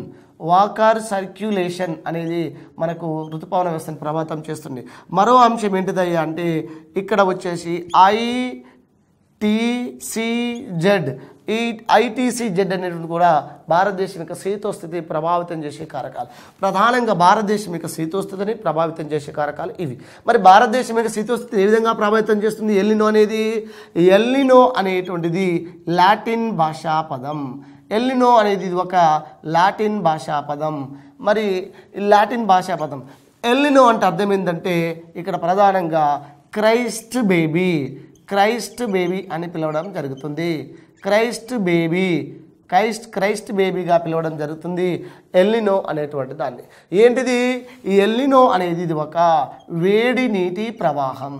Walker circulation అనేది మనకు ఋతుపవన వ్యవస్థను ప్రభావితం చేస్తుంది మరో అంశం ఏంటిదయ్యా అంటే ఇక్కడ వచ్చేసి ఐ టీసీజెడ్ ఈ ఐటీసీ జెడ్ అనేటువంటి కూడా భారతదేశం యొక్క శీతోస్థితి ప్రభావితం చేసే కారకాలు ప్రధానంగా భారతదేశం యొక్క శీతోస్థితిని ప్రభావితం చేసే కారకాలు ఇవి మరి భారతదేశం యొక్క శీతోస్థితి ఏ విధంగా ప్రభావితం చేస్తుంది ఎల్లినో అనేది ఎల్లినో అనేటువంటిది లాటిన్ భాషా పదం ఎల్లినో అనేది ఇది ఒక లాటిన్ భాషా పదం మరి లాటిన్ భాషా పదం ఎల్లినో అంటే అర్థం ఏంటంటే ఇక్కడ ప్రధానంగా క్రైస్ట్ బేబీ క్రైస్ట్ బేబీ అని పిలవడం జరుగుతుంది క్రైస్ట్ బేబీ క్రైస్ట్ క్రైస్ట్ బేబీగా పిలవడం జరుగుతుంది ఎల్లినో అనేటువంటి దాన్ని ఏంటిది ఈ ఎల్లినో అనేది ఇది ఒక వేడి నీటి ప్రవాహం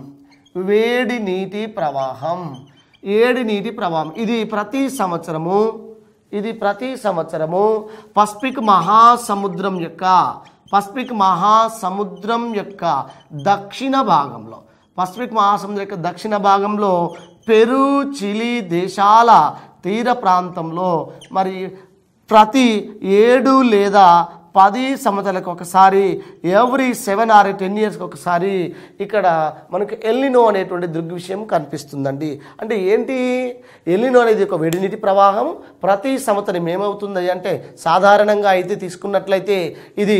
వేడి నీటి ప్రవాహం ఏడి నీటి ప్రవాహం ఇది ప్రతి సంవత్సరము ఇది ప్రతి సంవత్సరము పసిఫిక్ మహాసముద్రం యొక్క పసిఫిక్ మహాసముద్రం యొక్క దక్షిణ భాగంలో పసిఫిక్ మహాసముద్రం యొక్క దక్షిణ భాగంలో పెరు చిలి దేశాల తీర ప్రాంతంలో మరి ప్రతి ఏడు లేదా పది సంవత్సరాలకు ఒకసారి ఎవ్రీ సెవెన్ ఆర్ టెన్ ఇయర్స్కి ఒకసారి ఇక్కడ మనకు ఎల్లినో అనేటువంటి దృగ్విషయం కనిపిస్తుందండి అంటే ఏంటి ఎల్లినో అనేది ఒక వేడినీటి ప్రవాహం ప్రతి సంవత్సరం ఏమవుతుంది అంటే సాధారణంగా అయితే తీసుకున్నట్లయితే ఇది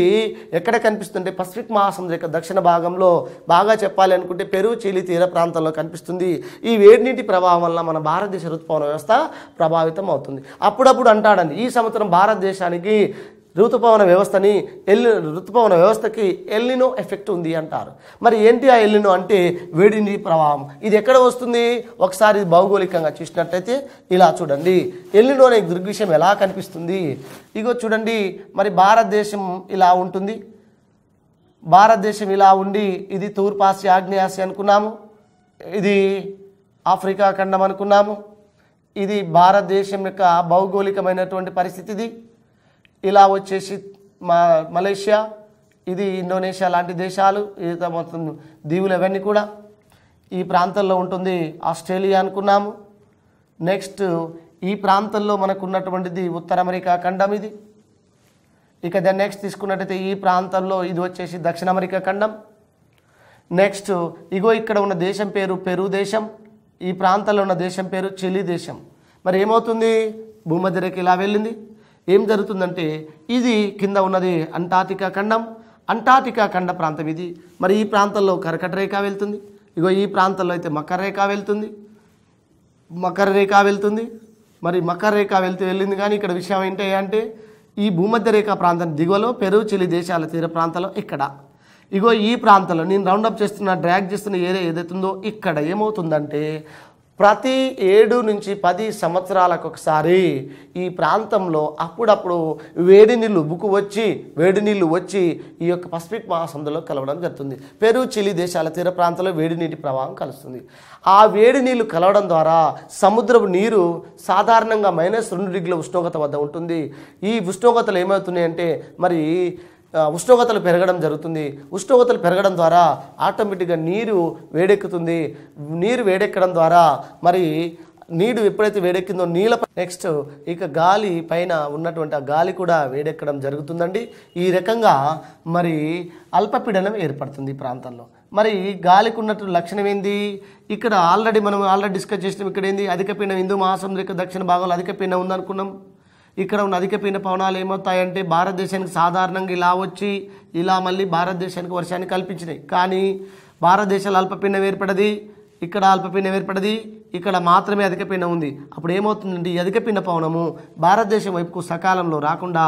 ఎక్కడ కనిపిస్తుంటే పసిఫిక్ మహాసముద్ర యొక్క దక్షిణ భాగంలో బాగా చెప్పాలి అనుకుంటే పెరుగు చీలి తీర ప్రాంతంలో కనిపిస్తుంది ఈ వేడినీటి ప్రవాహం వల్ల మన భారతదేశ ఋతుపవన వ్యవస్థ ప్రభావితం అవుతుంది అప్పుడప్పుడు అంటాడండి ఈ సంవత్సరం భారతదేశానికి ఋతుపవన వ్యవస్థని ఎల్లి ఋతుపవన వ్యవస్థకి ఎల్లినో ఎఫెక్ట్ ఉంది అంటారు మరి ఏంటి ఆ ఎల్లినో అంటే వేడి నీటి ప్రవాహం ఇది ఎక్కడ వస్తుంది ఒకసారి భౌగోళికంగా చూసినట్టయితే ఇలా చూడండి ఎల్లినో అనే దృగ్విషయం ఎలా కనిపిస్తుంది ఇగో చూడండి మరి భారతదేశం ఇలా ఉంటుంది భారతదేశం ఇలా ఉండి ఇది తూర్పాసియా ఆగ్నేయాసి అనుకున్నాము ఇది ఆఫ్రికా ఖండం అనుకున్నాము ఇది భారతదేశం యొక్క భౌగోళికమైనటువంటి పరిస్థితిది ఇలా వచ్చేసి మా మలేషియా ఇది ఇండోనేషియా లాంటి దేశాలు ఇది మొత్తం దీవులు అవన్నీ కూడా ఈ ప్రాంతంలో ఉంటుంది ఆస్ట్రేలియా అనుకున్నాము నెక్స్ట్ ఈ ప్రాంతంలో మనకు ఉన్నటువంటిది ఉత్తర అమెరికా ఖండం ఇది ఇక ద నెక్స్ట్ తీసుకున్నట్టయితే ఈ ప్రాంతంలో ఇది వచ్చేసి దక్షిణ అమెరికా ఖండం నెక్స్ట్ ఇగో ఇక్కడ ఉన్న దేశం పేరు పెరు దేశం ఈ ప్రాంతంలో ఉన్న దేశం పేరు చిలీ దేశం మరి ఏమవుతుంది భూమధ్యరేఖ ఇలా వెళ్ళింది ఏం జరుగుతుందంటే ఇది కింద ఉన్నది అంటార్టికా ఖండం అంటార్టికా ఖండ ప్రాంతం ఇది మరి ఈ ప్రాంతంలో రేఖ వెళ్తుంది ఇగో ఈ ప్రాంతంలో అయితే మకర రేఖ వెళ్తుంది మకర రేఖ వెళ్తుంది మరి మకర రేఖ వెళ్తూ వెళ్ళింది కానీ ఇక్కడ విషయం ఏంటి అంటే ఈ భూమధ్య రేఖ ప్రాంతం దిగువలో పెరుగు చిలి దేశాల తీర ప్రాంతంలో ఇక్కడ ఇగో ఈ ప్రాంతంలో నేను రౌండప్ చేస్తున్న డ్రాగ్ చేస్తున్న ఏరియా ఏదైతుందో ఇక్కడ ఏమవుతుందంటే ప్రతి ఏడు నుంచి పది సంవత్సరాలకు ఒకసారి ఈ ప్రాంతంలో అప్పుడప్పుడు వేడి నీళ్ళు బుక్కు వచ్చి వేడి నీళ్ళు వచ్చి ఈ యొక్క పసిఫిక్ మహాసముద్రంలో కలవడం జరుగుతుంది పెరు చిలి దేశాల తీర ప్రాంతంలో వేడి నీటి ప్రవాహం కలుస్తుంది ఆ వేడి నీళ్లు కలవడం ద్వారా సముద్రపు నీరు సాధారణంగా మైనస్ రెండు డిగ్రీల ఉష్ణోగ్రత వద్ద ఉంటుంది ఈ ఉష్ణోగ్రతలు ఏమవుతున్నాయి అంటే మరి ఉష్ణోగ్రతలు పెరగడం జరుగుతుంది ఉష్ణోగ్రతలు పెరగడం ద్వారా ఆటోమేటిక్గా నీరు వేడెక్కుతుంది నీరు వేడెక్కడం ద్వారా మరి నీరు ఎప్పుడైతే వేడెక్కిందో నీళ్ళ నెక్స్ట్ ఇక గాలి పైన ఉన్నటువంటి ఆ గాలి కూడా వేడెక్కడం జరుగుతుందండి ఈ రకంగా మరి అల్పపీడనం ఏర్పడుతుంది ఈ ప్రాంతంలో మరి గాలికి ఉన్నటువంటి లక్షణం ఏంది ఇక్కడ ఆల్రెడీ మనం ఆల్రెడీ డిస్కస్ చేసినాం ఇక్కడ ఏంది అధిక పీడనం హిందూ మహాసముద్ర దక్షిణ భాగంలో అధిక పీడనం ఉందనుకున్నాం ఇక్కడ ఉన్న అధిక పవనాలు ఏమవుతాయంటే భారతదేశానికి సాధారణంగా ఇలా వచ్చి ఇలా మళ్ళీ భారతదేశానికి వర్షాన్ని కల్పించినాయి కానీ భారతదేశంలో అల్పపీండం ఏర్పడది ఇక్కడ అల్పపీండం ఏర్పడది ఇక్కడ మాత్రమే అధిక పిండం ఉంది అప్పుడు ఏమవుతుందండి ఈ అధిక పిండ పవనము భారతదేశం వైపుకు సకాలంలో రాకుండా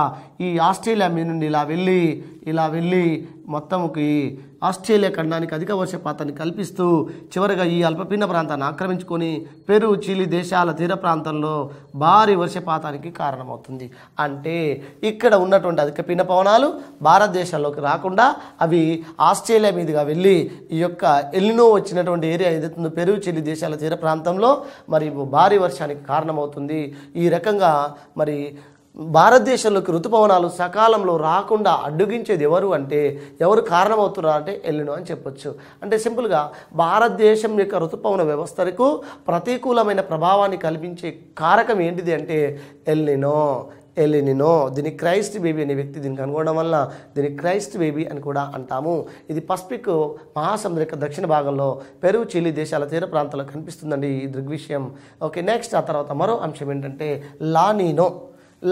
ఈ ఆస్ట్రేలియా మీ నుండి ఇలా వెళ్ళి ఇలా వెళ్ళి మొత్తముకి ఆస్ట్రేలియా ఖండానికి అధిక వర్షపాతాన్ని కల్పిస్తూ చివరగా ఈ అల్పపీడన ప్రాంతాన్ని ఆక్రమించుకొని పెరు చిలి దేశాల తీర ప్రాంతంలో భారీ వర్షపాతానికి కారణమవుతుంది అంటే ఇక్కడ ఉన్నటువంటి అధిక పీన పవనాలు భారతదేశంలోకి రాకుండా అవి ఆస్ట్రేలియా మీదుగా వెళ్ళి ఈ యొక్క ఎల్లినో వచ్చినటువంటి ఏరియా ఏదైతుందో పెరు చిలి దేశాల తీర ప్రాంతంలో మరి భారీ వర్షానికి కారణమవుతుంది ఈ రకంగా మరి భారతదేశంలోకి ఋతుపవనాలు సకాలంలో రాకుండా అడ్డుగించేది ఎవరు అంటే ఎవరు కారణమవుతున్నారు అంటే ఎల్లినో అని చెప్పొచ్చు అంటే సింపుల్గా భారతదేశం యొక్క ఋతుపవన వ్యవస్థకు ప్రతికూలమైన ప్రభావాన్ని కల్పించే కారకం ఏంటిది అంటే ఎల్లినో ఎలినినో దీన్ని క్రైస్ట్ బేబీ అనే వ్యక్తి దీన్ని కనుగొనడం వల్ల దీన్ని క్రైస్ట్ బేబీ అని కూడా అంటాము ఇది పసిఫిక్ మహాసముద్ర దక్షిణ భాగంలో పెరుగు చిలీ దేశాల తీర ప్రాంతాల్లో కనిపిస్తుందండి ఈ దృగ్విషయం ఓకే నెక్స్ట్ ఆ తర్వాత మరో అంశం ఏంటంటే లానీనో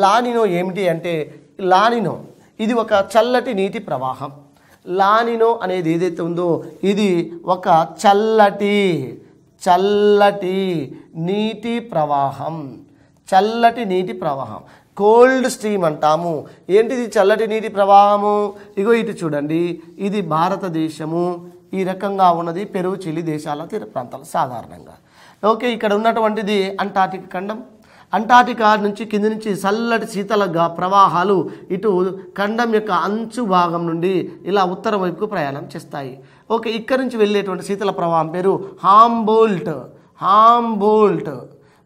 లానినో ఏమిటి అంటే లానినో ఇది ఒక చల్లటి నీటి ప్రవాహం లానినో అనేది ఏదైతే ఉందో ఇది ఒక చల్లటి చల్లటి నీటి ప్రవాహం చల్లటి నీటి ప్రవాహం కోల్డ్ స్ట్రీమ్ అంటాము ఏంటిది చల్లటి నీటి ప్రవాహము ఇగో ఇటు చూడండి ఇది భారతదేశము ఈ రకంగా ఉన్నది పెరుగు చిలి దేశాల తీర ప్రాంతాలు సాధారణంగా ఓకే ఇక్కడ ఉన్నటువంటిది అంటార్టిక్ ఖండం అంటార్టికా నుంచి కింది నుంచి చల్లటి శీతలగా ప్రవాహాలు ఇటు ఖండం యొక్క అంచు భాగం నుండి ఇలా ఉత్తర వైపుకు ప్రయాణం చేస్తాయి ఓకే ఇక్కడి నుంచి వెళ్ళేటువంటి శీతల ప్రవాహం పేరు హాంబోల్ట్ హాంబోల్ట్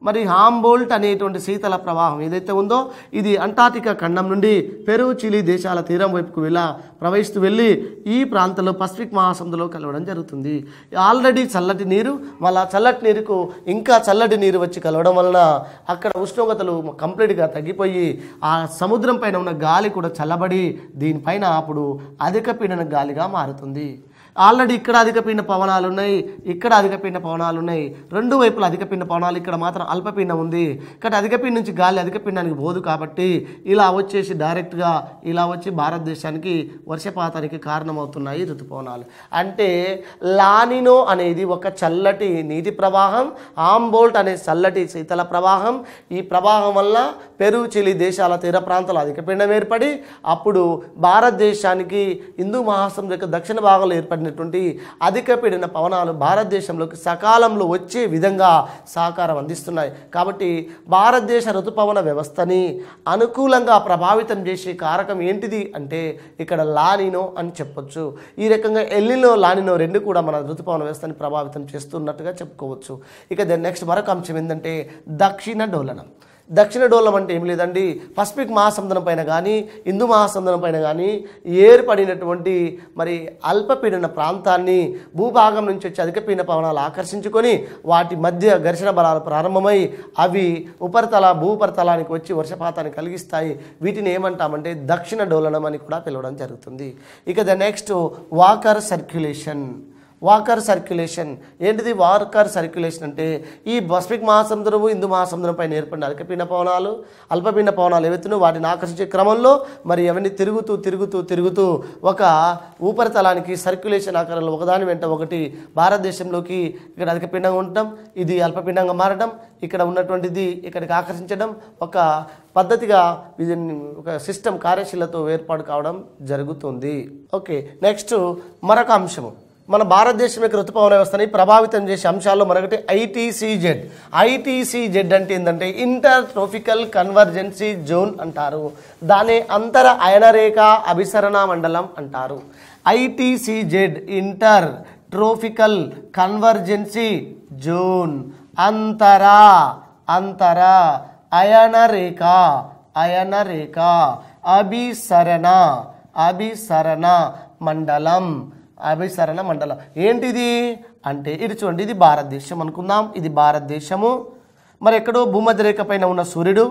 మరి హాంబోల్ట్ అనేటువంటి శీతల ప్రవాహం ఏదైతే ఉందో ఇది అంటార్టికా ఖండం నుండి పెరు చిలీ దేశాల తీరం వైపుకు వెళ్ళ ప్రవహిస్తూ వెళ్ళి ఈ ప్రాంతంలో పసిఫిక్ మహాసముద్రంలో కలవడం జరుగుతుంది ఆల్రెడీ చల్లటి నీరు మళ్ళా చల్లటి నీరుకు ఇంకా చల్లటి నీరు వచ్చి కలవడం వలన అక్కడ ఉష్ణోగ్రతలు కంప్లీట్గా తగ్గిపోయి ఆ సముద్రం పైన ఉన్న గాలి కూడా చల్లబడి దీనిపైన అప్పుడు అధిక పీడన గాలిగా మారుతుంది ఆల్రెడీ ఇక్కడ అధికపీండ పవనాలు ఉన్నాయి ఇక్కడ అధికపీండ పవనాలు ఉన్నాయి రెండు వైపుల అధికపీండ పవనాలు ఇక్కడ మాత్రం అల్పపీండం ఉంది ఇక్కడ అధికపీండ నుంచి గాలి అధికపీండానికి పోదు కాబట్టి ఇలా వచ్చేసి డైరెక్ట్గా ఇలా వచ్చి భారతదేశానికి వర్షపాతానికి కారణమవుతున్నాయి ఋతుపవనాలు అంటే లానినో అనేది ఒక చల్లటి నీటి ప్రవాహం ఆంబోల్ట్ అనే చల్లటి శీతల ప్రవాహం ఈ ప్రవాహం వల్ల పెరు చిలి దేశాల తీర ప్రాంతాలు అధికపీండం ఏర్పడి అప్పుడు భారతదేశానికి హిందూ యొక్క దక్షిణ భాగంలో ఏర్పడి ఏర్పడినటువంటి అధిక పీడన పవనాలు భారతదేశంలోకి సకాలంలో వచ్చే విధంగా సహకారం అందిస్తున్నాయి కాబట్టి భారతదేశ ఋతుపవన వ్యవస్థని అనుకూలంగా ప్రభావితం చేసే కారకం ఏంటిది అంటే ఇక్కడ లానినో అని చెప్పొచ్చు ఈ రకంగా ఎల్లినో లానినో రెండు కూడా మన ఋతుపవన వ్యవస్థని ప్రభావితం చేస్తున్నట్టుగా చెప్పుకోవచ్చు ఇక నెక్స్ట్ మరొక అంశం ఏంటంటే దక్షిణ డోలనం దక్షిణ డోలం అంటే ఏమి లేదండి పసిఫిక్ మహాసముద్రం పైన కానీ హిందూ మహాసముద్రం పైన కానీ ఏర్పడినటువంటి మరి అల్పపీడన ప్రాంతాన్ని భూభాగం నుంచి వచ్చి అధిక పీడన పవనాలు ఆకర్షించుకొని వాటి మధ్య ఘర్షణ బలాలు ప్రారంభమై అవి ఉపరితల భూపరితలానికి వచ్చి వర్షపాతాన్ని కలిగిస్తాయి వీటిని ఏమంటామంటే దక్షిణ డోలనం అని కూడా పిలవడం జరుగుతుంది ఇక the next Walker circulation Walker circulation ఏంటిది వాకర్ సర్క్యులేషన్ అంటే ఈ బస్మిక్ మహాసముద్రము హిందూ మహాసముద్రం పైన ఏర్పడిన అల్పపీండ పవనాలు అల్పపిండ పవనాలు ఏవైతున్నో వాటిని ఆకర్షించే క్రమంలో మరి అవన్నీ తిరుగుతూ తిరుగుతూ తిరుగుతూ ఒక ఉపరితలానికి సర్క్యులేషన్ ఆకారంలో ఒకదాని వెంట ఒకటి భారతదేశంలోకి ఇక్కడ అధికపిండంగా ఉండటం ఇది అల్పపిండంగా మారడం ఇక్కడ ఉన్నటువంటిది ఇక్కడికి ఆకర్షించడం ఒక పద్ధతిగా ఇది ఒక సిస్టమ్ కార్యశీలతో ఏర్పాటు కావడం జరుగుతుంది ఓకే నెక్స్ట్ మరొక అంశము మన భారతదేశం యొక్క ఋతుపవన వ్యవస్థని ప్రభావితం చేసే అంశాల్లో మరొకటి ఐటీసీజెడ్ ఐటీసీజెడ్ అంటే ఏంటంటే ఇంటర్ ట్రోఫికల్ కన్వర్జెన్సీ జోన్ అంటారు దాని అంతర అయనరేఖ అభిసరణ మండలం అంటారు ITCZ inter tropical convergence zone అంతరా అంతర అయనరేఖ అయనరేఖ అభిసరణ అభిసరణ మండలం అభిసరణ మండలం ఏంటిది అంటే ఇది చూడండి ఇది భారతదేశం అనుకుందాం ఇది భారతదేశము మరి ఎక్కడో భూమధ్యరేఖ పైన ఉన్న సూర్యుడు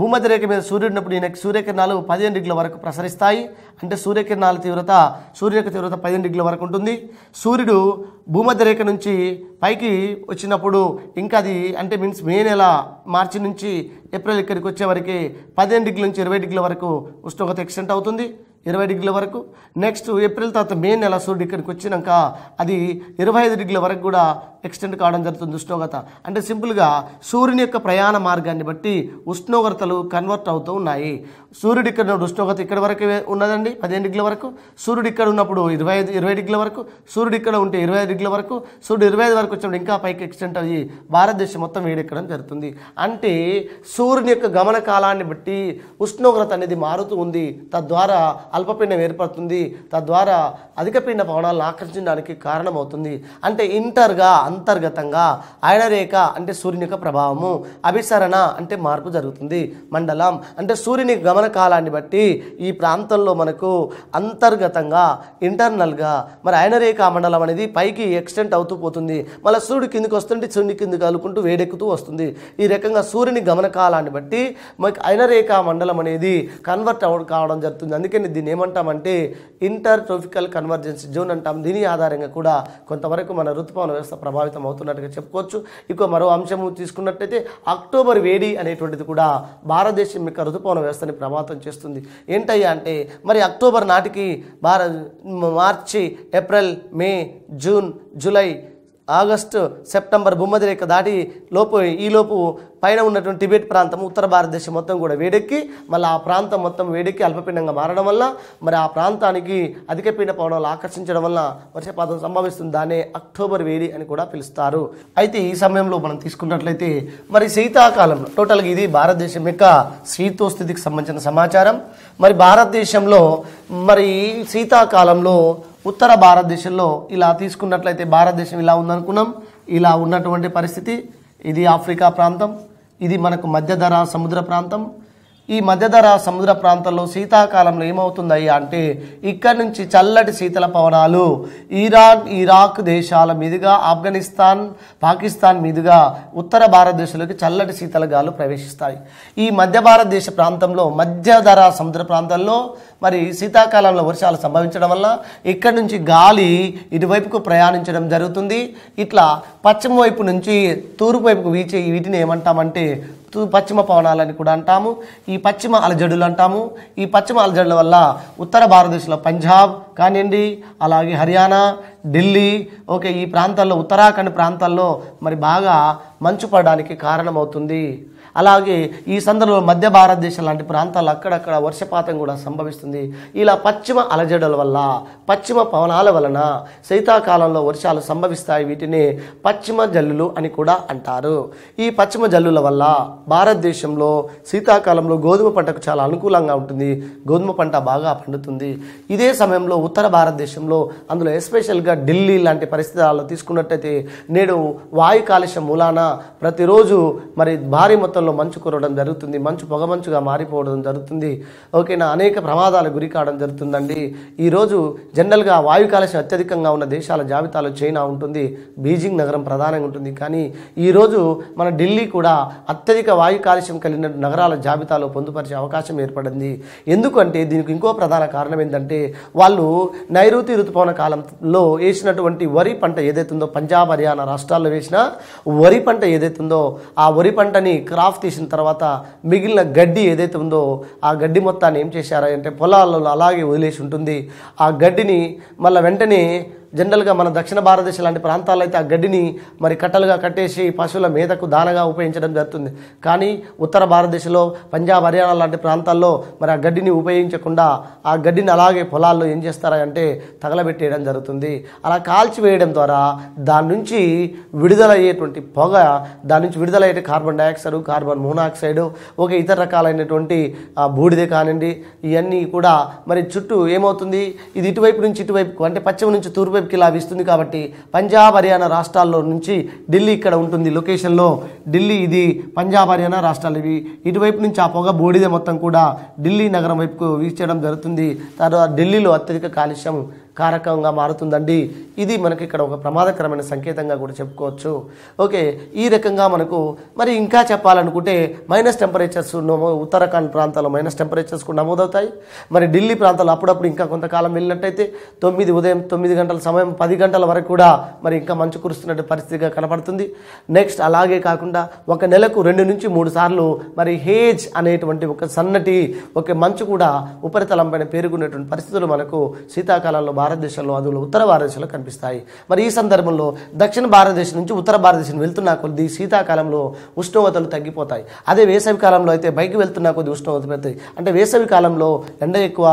భూమధ్యరేఖ మీద సూర్యుడు ఉన్నప్పుడు ఈయనకి సూర్యకిరణాలు పదిహేను డిగ్రీల వరకు ప్రసరిస్తాయి అంటే సూర్యకిరణాల తీవ్రత సూర్య యొక్క తీవ్రత పదిహేను డిగ్రీల వరకు ఉంటుంది సూర్యుడు భూమధ్యరేఖ నుంచి పైకి వచ్చినప్పుడు ఇంకా అది అంటే మీన్స్ మే నెల మార్చి నుంచి ఏప్రిల్ ఇక్కడికి వచ్చే వరకు పదిహేను డిగ్రీల నుంచి ఇరవై డిగ్రీల వరకు ఉష్ణోగ్రత ఎక్స్టెంట్ అవుతుంది ఇరవై డిగ్రీల వరకు నెక్స్ట్ ఏప్రిల్ తర్వాత మే నెల సూర్యుడు ఇక్కడికి వచ్చినాక అది ఇరవై ఐదు డిగ్రీల వరకు కూడా ఎక్స్టెండ్ కావడం జరుగుతుంది ఉష్ణోగ్రత అంటే సింపుల్గా సూర్యుని యొక్క ప్రయాణ మార్గాన్ని బట్టి ఉష్ణోగ్రతలు కన్వర్ట్ అవుతూ ఉన్నాయి సూర్యుడు ఇక్కడ ఉష్ణోగ్రత ఇక్కడ వరకు ఉన్నదండి పదిహేను డిగ్రీల వరకు సూర్యుడు ఇక్కడ ఉన్నప్పుడు ఇరవై ఐదు ఇరవై డిగ్రీల వరకు సూర్యుడు ఇక్కడ ఉంటే ఇరవై ఐదు డిగ్రీల వరకు సూర్యుడు ఇరవై ఐదు వరకు వచ్చినప్పుడు ఇంకా పైకి ఎక్స్టెంట్ అయ్యి భారతదేశం మొత్తం వేడి ఎక్కడం జరుగుతుంది అంటే సూర్యుని యొక్క గమన కాలాన్ని బట్టి ఉష్ణోగ్రత అనేది మారుతూ ఉంది తద్వారా అల్పపీండం ఏర్పడుతుంది తద్వారా అధిక పీండ పవనాలను ఆకర్షించడానికి కారణమవుతుంది అంటే ఇంటర్గా అంతర్గతంగా అయనరేఖ అంటే సూర్యుని యొక్క ప్రభావము అభిసరణ అంటే మార్పు జరుగుతుంది మండలం అంటే సూర్యుని గమ గమన కాలాన్ని బట్టి ఈ ప్రాంతంలో మనకు అంతర్గతంగా ఇంటర్నల్గా మరి అయనరేఖ మండలం అనేది పైకి ఎక్స్టెంట్ అవుతూ పోతుంది మళ్ళీ సూర్యుడు కిందికి వస్తుంటే సూర్యుని కిందికి అలుకుంటూ వేడెక్కుతూ వస్తుంది ఈ రకంగా సూర్యుని గమన కాలాన్ని బట్టి మనకి అయనరేఖ మండలం అనేది కన్వర్ట్ అవ కావడం జరుగుతుంది అందుకని దీన్ని ఏమంటామంటే ఇంటర్ ట్రోఫికల్ కన్వర్జెన్స్ జోన్ అంటాం దీని ఆధారంగా కూడా కొంతవరకు మన ఋతుపవన వ్యవస్థ ప్రభావితం అవుతున్నట్టుగా చెప్పుకోవచ్చు ఇక మరో అంశము తీసుకున్నట్టయితే అక్టోబర్ వేడి అనేటువంటిది కూడా భారతదేశం యొక్క ఋతుపవన వ్యవస్థని ప్రమాదం చేస్తుంది ఏంటయ్యా అంటే మరి అక్టోబర్ నాటికి Bharat March April May June July August September రేఖ దాటి లోపు ఈలోపు పైన ఉన్నటువంటి టిబెట్ ప్రాంతం ఉత్తర భారతదేశం మొత్తం కూడా వేడెక్కి మళ్ళీ ఆ ప్రాంతం మొత్తం వేడెక్కి అల్పపీండంగా మారడం వల్ల మరి ఆ ప్రాంతానికి అధిక పీడ పవనాలు ఆకర్షించడం వల్ల వర్షపాతం సంభవిస్తుంది దానే అక్టోబర్ వేడి అని కూడా పిలుస్తారు అయితే ఈ సమయంలో మనం తీసుకున్నట్లయితే మరి శీతాకాలంలో టోటల్గా ఇది భారతదేశం యొక్క శీతోస్థితికి సంబంధించిన సమాచారం మరి భారతదేశంలో మరి శీతాకాలంలో ఉత్తర భారతదేశంలో ఇలా తీసుకున్నట్లయితే భారతదేశం ఇలా ఉందనుకున్నాం ఇలా ఉన్నటువంటి పరిస్థితి ఇది ఆఫ్రికా ప్రాంతం ఇది మనకు మధ్యధరా సముద్ర ప్రాంతం ఈ మధ్యధర సముద్ర ప్రాంతంలో శీతాకాలంలో ఏమవుతుందయ్యా అంటే ఇక్కడ నుంచి చల్లటి శీతల పవనాలు ఇరాన్ ఇరాక్ దేశాల మీదుగా ఆఫ్ఘనిస్తాన్ పాకిస్తాన్ మీదుగా ఉత్తర భారతదేశంలోకి చల్లటి శీతల గాలు ప్రవేశిస్తాయి ఈ మధ్య భారతదేశ ప్రాంతంలో మధ్యధర సముద్ర ప్రాంతంలో మరి శీతాకాలంలో వర్షాలు సంభవించడం వల్ల ఇక్కడ నుంచి గాలి ఇటువైపుకు ప్రయాణించడం జరుగుతుంది ఇట్లా పశ్చిమ వైపు నుంచి తూర్పు వైపుకు వీచే వీటిని ఏమంటామంటే పశ్చిమ పవనాలని కూడా అంటాము ఈ పశ్చిమ అలజడులు అంటాము ఈ పశ్చిమ అలజడుల వల్ల ఉత్తర భారతదేశంలో పంజాబ్ కానివ్వండి అలాగే హర్యానా ఢిల్లీ ఓకే ఈ ప్రాంతాల్లో ఉత్తరాఖండ్ ప్రాంతాల్లో మరి బాగా మంచు పడడానికి కారణమవుతుంది అలాగే ఈ సందర్భంలో మధ్య భారతదేశం లాంటి ప్రాంతాలు అక్కడక్కడ వర్షపాతం కూడా సంభవిస్తుంది ఇలా పశ్చిమ అలజడల వల్ల పశ్చిమ పవనాల వలన శీతాకాలంలో వర్షాలు సంభవిస్తాయి వీటిని పశ్చిమ జల్లులు అని కూడా అంటారు ఈ పశ్చిమ జల్లుల వల్ల భారతదేశంలో శీతాకాలంలో గోధుమ పంటకు చాలా అనుకూలంగా ఉంటుంది గోధుమ పంట బాగా పండుతుంది ఇదే సమయంలో ఉత్తర భారతదేశంలో అందులో ఎస్పెషల్గా ఢిల్లీ లాంటి పరిస్థితులలో తీసుకున్నట్టయితే నేడు వాయు కాలుష్యం మూలాన ప్రతిరోజు మరి భారీ మొత్తంలో వాతావరణంలో మంచు కురవడం జరుగుతుంది మంచు పొగమంచుగా మారిపోవడం జరుగుతుంది ఓకేనా అనేక ప్రమాదాలు గురి కావడం జరుగుతుందండి ఈరోజు జనరల్గా వాయు కాలుష్యం అత్యధికంగా ఉన్న దేశాల జాబితాలో చైనా ఉంటుంది బీజింగ్ నగరం ప్రధానంగా ఉంటుంది కానీ ఈరోజు మన ఢిల్లీ కూడా అత్యధిక వాయు కాలుష్యం కలిగిన నగరాల జాబితాలో పొందుపరిచే అవకాశం ఏర్పడింది ఎందుకంటే దీనికి ఇంకో ప్రధాన కారణం ఏంటంటే వాళ్ళు నైరుతి ఋతుపవన కాలంలో వేసినటువంటి వరి పంట ఏదైతుందో పంజాబ్ హర్యానా రాష్ట్రాల్లో వేసిన వరి పంట ఏదైతుందో ఆ వరి పంటని క్రాప్ ఆఫ్ తీసిన తర్వాత మిగిలిన గడ్డి ఏదైతే ఉందో ఆ గడ్డి మొత్తాన్ని ఏం అంటే పొలాలలో అలాగే వదిలేసి ఉంటుంది ఆ గడ్డిని మళ్ళీ వెంటనే జనరల్గా మన దక్షిణ భారతదేశం లాంటి ప్రాంతాల్లో అయితే ఆ గడ్డిని మరి కట్టలుగా కట్టేసి పశువుల మేతకు దానగా ఉపయోగించడం జరుగుతుంది కానీ ఉత్తర భారతదేశంలో పంజాబ్ హర్యానా లాంటి ప్రాంతాల్లో మరి ఆ గడ్డిని ఉపయోగించకుండా ఆ గడ్డిని అలాగే పొలాల్లో ఏం చేస్తారంటే తగలబెట్టేయడం జరుగుతుంది అలా కాల్చివేయడం ద్వారా దాని నుంచి విడుదలయ్యేటువంటి పొగ దాని నుంచి విడుదలయ్యే కార్బన్ డైఆక్సైడ్ కార్బన్ మోనాక్సైడ్ ఒక ఇతర రకాలైనటువంటి బూడిద కానివ్వండి ఇవన్నీ కూడా మరి చుట్టూ ఏమవుతుంది ఇది ఇటువైపు నుంచి ఇటువైపు అంటే పశ్చిమ నుంచి తూర్పు వైపుకి లాభిస్తుంది వీస్తుంది కాబట్టి పంజాబ్ హర్యానా రాష్ట్రాల్లో నుంచి ఢిల్లీ ఇక్కడ ఉంటుంది లొకేషన్లో ఢిల్లీ ఇది పంజాబ్ హర్యానా రాష్ట్రాలు ఇవి ఇటువైపు నుంచి ఆ పొగ బూడిద మొత్తం కూడా ఢిల్లీ నగరం వైపుకు వీచడం జరుగుతుంది తర్వాత ఢిల్లీలో అత్యధిక కాలుష్యం కారకంగా మారుతుందండి ఇది మనకి ఇక్కడ ఒక ప్రమాదకరమైన సంకేతంగా కూడా చెప్పుకోవచ్చు ఓకే ఈ రకంగా మనకు మరి ఇంకా చెప్పాలనుకుంటే మైనస్ టెంపరేచర్స్ ఉత్తరాఖండ్ ప్రాంతాల్లో మైనస్ టెంపరేచర్స్ కూడా నమోదవుతాయి మరి ఢిల్లీ ప్రాంతాల్లో అప్పుడప్పుడు ఇంకా కొంతకాలం వెళ్ళినట్టయితే తొమ్మిది ఉదయం తొమ్మిది గంటల సమయం పది గంటల వరకు కూడా మరి ఇంకా మంచు కురుస్తున్నట్టు పరిస్థితిగా కనపడుతుంది నెక్స్ట్ అలాగే కాకుండా ఒక నెలకు రెండు నుంచి మూడు సార్లు మరి హేజ్ అనేటువంటి ఒక సన్నటి ఒక మంచు కూడా ఉపరితలంపైన పేరుకునేటువంటి పరిస్థితులు మనకు శీతాకాలంలో బాగా భారతదేశంలో అందులో ఉత్తర భారతదేశంలో కనిపిస్తాయి మరి ఈ సందర్భంలో దక్షిణ భారతదేశం నుంచి ఉత్తర భారతదేశం వెళ్తున్న కొద్ది శీతాకాలంలో ఉష్ణోగ్రతలు తగ్గిపోతాయి అదే వేసవి కాలంలో అయితే బయటకు వెళ్తున్న కొద్ది ఉష్ణోగ్రత పెడతాయి అంటే వేసవి కాలంలో ఎండ ఎక్కువ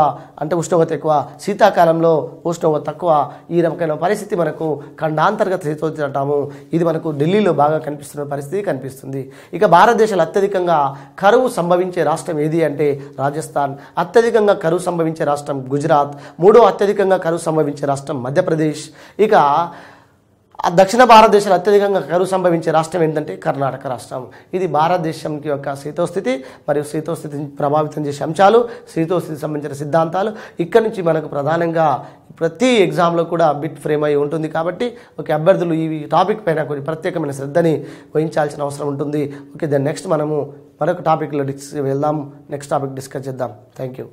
అంటే ఉష్ణోగ్రత ఎక్కువ శీతాకాలంలో ఉష్ణోగ్రత తక్కువ ఈ రకమైన పరిస్థితి మనకు ఖండాంతర్గత శీతోత్సవం ఇది మనకు ఢిల్లీలో బాగా కనిపిస్తున్న పరిస్థితి కనిపిస్తుంది ఇక భారతదేశంలో అత్యధికంగా కరువు సంభవించే రాష్ట్రం ఏది అంటే రాజస్థాన్ అత్యధికంగా కరువు సంభవించే రాష్ట్రం గుజరాత్ మూడో అత్యధికంగా కరువు కరువు సంభవించే రాష్ట్రం మధ్యప్రదేశ్ ఇక దక్షిణ భారతదేశంలో అత్యధికంగా కరువు సంభవించే రాష్ట్రం ఏంటంటే కర్ణాటక రాష్ట్రం ఇది భారతదేశంకి యొక్క శీతోస్థితి మరియు శీతోస్థితిని ప్రభావితం చేసే అంశాలు శీతోస్థితికి సంబంధించిన సిద్ధాంతాలు ఇక్కడ నుంచి మనకు ప్రధానంగా ప్రతి ఎగ్జామ్లో కూడా బిట్ ఫ్రేమ్ అయి ఉంటుంది కాబట్టి ఓకే అభ్యర్థులు ఈ టాపిక్ పైన కొన్ని ప్రత్యేకమైన శ్రద్ధని వహించాల్సిన అవసరం ఉంటుంది ఓకే దెన్ నెక్స్ట్ మనము మరొక టాపిక్లో డిస్ వెళ్దాం నెక్స్ట్ టాపిక్ డిస్కస్ చేద్దాం థ్యాంక్ యూ